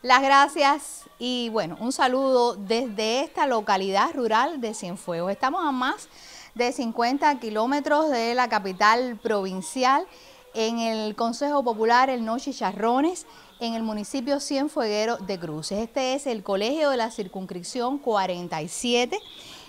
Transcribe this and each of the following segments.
Las gracias y bueno, un saludo desde esta localidad rural de Cienfuegos. Estamos a más de 50 kilómetros de la capital provincial en el Consejo Popular El Noche Charrones, en el municipio Cienfueguero de Cruces. Este es el colegio de la circunscripción 47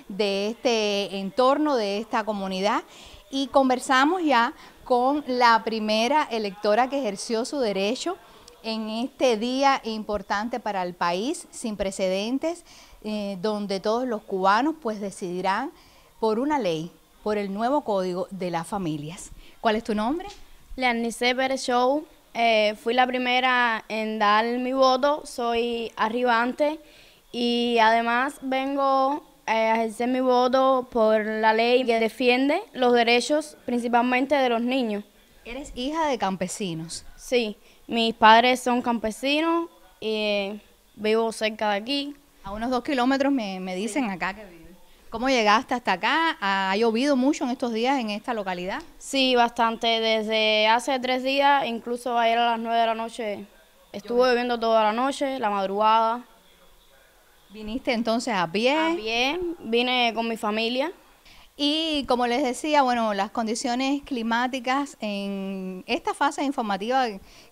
de este entorno, de esta comunidad, y conversamos ya con la primera electora que ejerció su derecho en este día importante para el país, sin precedentes, eh, donde todos los cubanos pues decidirán por una ley, por el nuevo código de las familias. ¿Cuál es tu nombre? Leanice Pérez Show. Eh, fui la primera en dar mi voto, soy arribante y además vengo eh, a ejercer mi voto por la ley que defiende los derechos principalmente de los niños. Eres hija de campesinos. Sí, mis padres son campesinos y vivo cerca de aquí. A unos dos kilómetros me, me dicen acá que vive. ¿Cómo llegaste hasta acá? ¿Ha llovido mucho en estos días en esta localidad? Sí, bastante. Desde hace tres días, incluso ayer a las nueve de la noche, estuvo lloviendo toda la noche, la madrugada. ¿Viniste entonces a pie? A pie, vine con mi familia. Y como les decía, bueno, las condiciones climáticas en esta fase informativa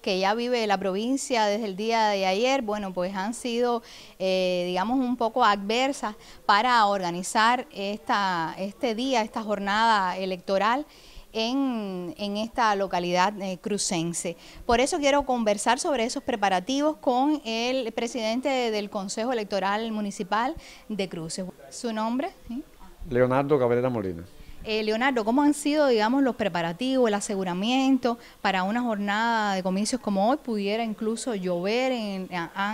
que ya vive la provincia desde el día de ayer, bueno, pues han sido, eh, digamos, un poco adversas para organizar esta, este día, esta jornada electoral. En, en, esta localidad eh, crucense. Por eso quiero conversar sobre esos preparativos con el presidente del Consejo Electoral Municipal de Cruces. ¿Su nombre? ¿Sí? Leonardo Cabrera Molina. Eh, Leonardo, ¿cómo han sido, digamos, los preparativos, el aseguramiento para una jornada de comicios como hoy? Pudiera incluso llover,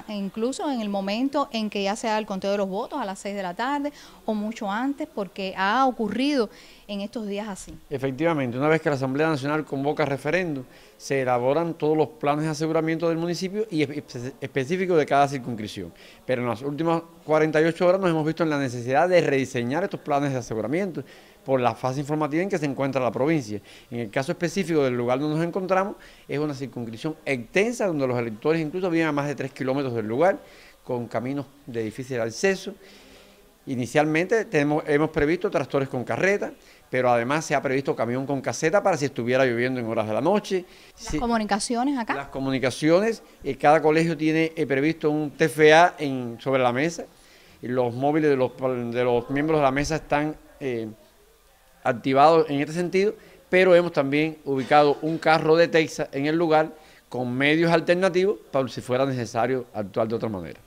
incluso en el momento en que ya se da el conteo de los votos a las 6 de la tarde o mucho antes, porque ha ocurrido en estos días así. Efectivamente, una vez que la Asamblea Nacional convoca referéndum, se elaboran todos los planes de aseguramiento del municipio y específico de cada circunscripción. Pero en las últimas 48 horas nos hemos visto en la necesidad de rediseñar estos planes de aseguramiento por la fase informativa en que se encuentra la provincia. En el caso específico del lugar donde nos encontramos, es una circunscripción extensa donde los electores incluso viven a más de 3 kilómetros del lugar, con caminos de difícil acceso. Inicialmente hemos previsto tractores con carreta, pero además se ha previsto camión con caseta para si estuviera lloviendo en horas de la noche. ¿Las comunicaciones acá? Las comunicaciones, y eh, cada colegio tiene eh, previsto un TFA en, sobre la mesa. Los móviles de los, miembros de la mesa están eh, activados en este sentido, pero hemos también ubicado un carro de Texas en el lugar con medios alternativos para si fuera necesario actuar de otra manera.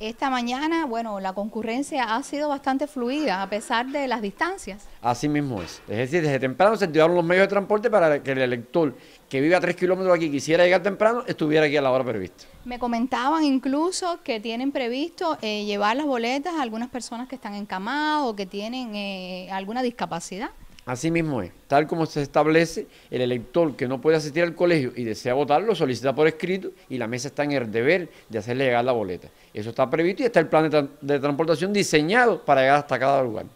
Esta mañana, bueno, la concurrencia ha sido bastante fluida a pesar de las distancias. Así mismo es. Es decir, desde temprano se activaron los medios de transporte para que el elector que vive a tres kilómetros aquí quisiera llegar temprano, estuviera aquí a la hora prevista. Me comentaban incluso que tienen previsto eh, llevar las boletas a algunas personas que están encamadas o que tienen eh, alguna discapacidad. Así mismo es. Tal como se establece, el elector que no puede asistir al colegio y desea votar lo solicita por escrito y la mesa está en el deber de hacerle llegar la boleta. Eso está previsto y está el plan de, transportación diseñado para llegar hasta cada lugar.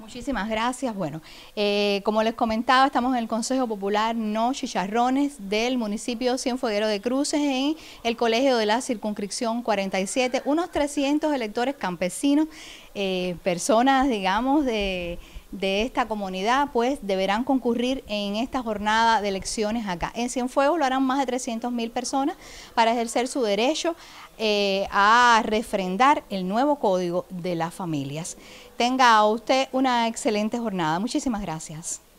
Muchísimas gracias. Bueno, eh, como les comentaba, estamos en el Consejo Popular No Chicharrones del municipio Cienfoguero de Cruces en el Colegio de la Circunscripción 47. Unos 300 electores campesinos, eh, personas, digamos, de de esta comunidad, pues deberán concurrir en esta jornada de elecciones acá. En Cienfuegos lo harán más de 300 mil personas para ejercer su derecho eh, a refrendar el nuevo código de las familias. Tenga usted una excelente jornada. Muchísimas gracias.